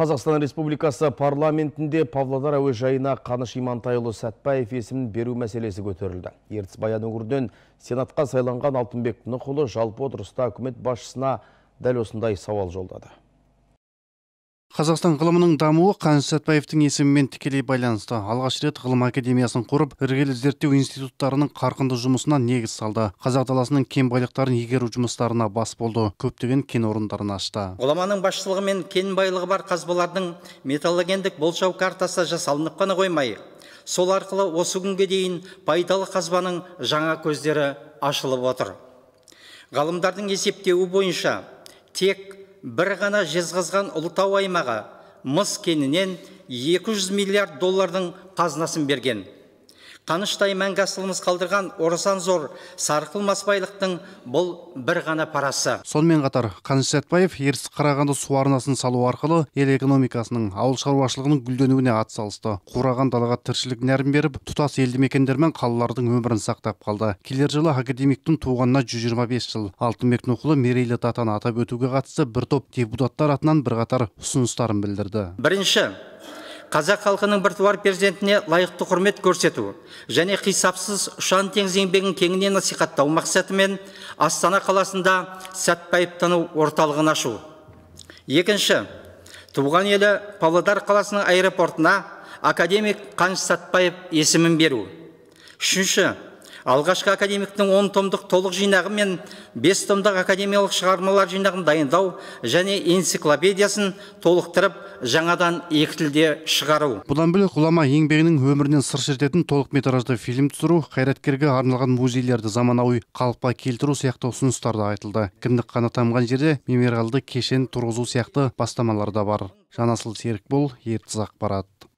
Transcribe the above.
Қазақстан Республикасы парламентінде Павлодар әуежайына Қаныш Имантайұлы Сәтбаев есімін беру мәселесі көтерілді. Ертіс Баян Сенатқа сайланған Алтынбек нұқылы жалпы отырыста үкімет басшысына дәл осындай сауал жолдады қазақстан ғылымының дамуы қаныш сәтбаевтың есімімен тікелей байланысты алғаш рет ғылым академиясын құрып іргелі зерттеу институттарының қарқынды жұмысына негіз салды қазақ даласының кен байлықтарын игеру жұмыстарына бас болды көптеген кен орындарын ашты ғұламаның басшылығымен кен байлығы бар қазбалардың металлогендік болжау картасы жасалынып қана қоймай сол арқылы осы күнге дейін пайдалы қазбаның жаңа көздері ашылып отыр ғалымдардың есептеуі бойынша тек бір ғана жезғызған ұлытау аймағы мыс кенінен 200 миллиард доллардың қазынасын берген қаныштай мәңгі асылымыз қалдырған орасан зор сарқылмас байлықтың бұл бір ғана парасы сонымен қатар қаныш сәтбаев ертіс қарағанды су арнасын салу арқылы ел экономикасының ауыл шаруашылығының гүлденуіне атсалысты қураған далаға тіршілік нәрін беріп тұтас елді мекендер мен қалалардың өмірін сақтап қалды келер жылы академиктің туғанына бес жыл алтынбек нұхұлы мерейлі датаны атап өтуге қатысты бір топ депутаттар атынан бірқатар ұсыныстарын білдірді бірінші қазақ халқының біртуар перзентіне лайықты құрмет көрсету және қисапсыз ұшан теңіз еңбегін кеңінен насихаттау мақсатымен астана қаласында сәтпайып тану орталығын ашу екінші туған елі павлодар қаласының аэропортына академик қаныш сәтбаев есімін беру үшінші алғашқы академиктің он томдық толық жинағы мен бес томдық академиялық шығармалар жинағын дайындау және энциклопедиясын толықтырып жаңадан екі тілде шығару бұдан бөлек ғұлама еңбегінің өмірінен сыр шертетін толық метражды фильм түсіру қайраткерге арналған музейлерді заманауи қалыпқа келтіру сияқты ұсыныстар да айтылды кіндік қаны тамған жерде мемориалды кешен тұрғызу сияқты бастамалар да бар жанасыл серікбол ертіс ақпарат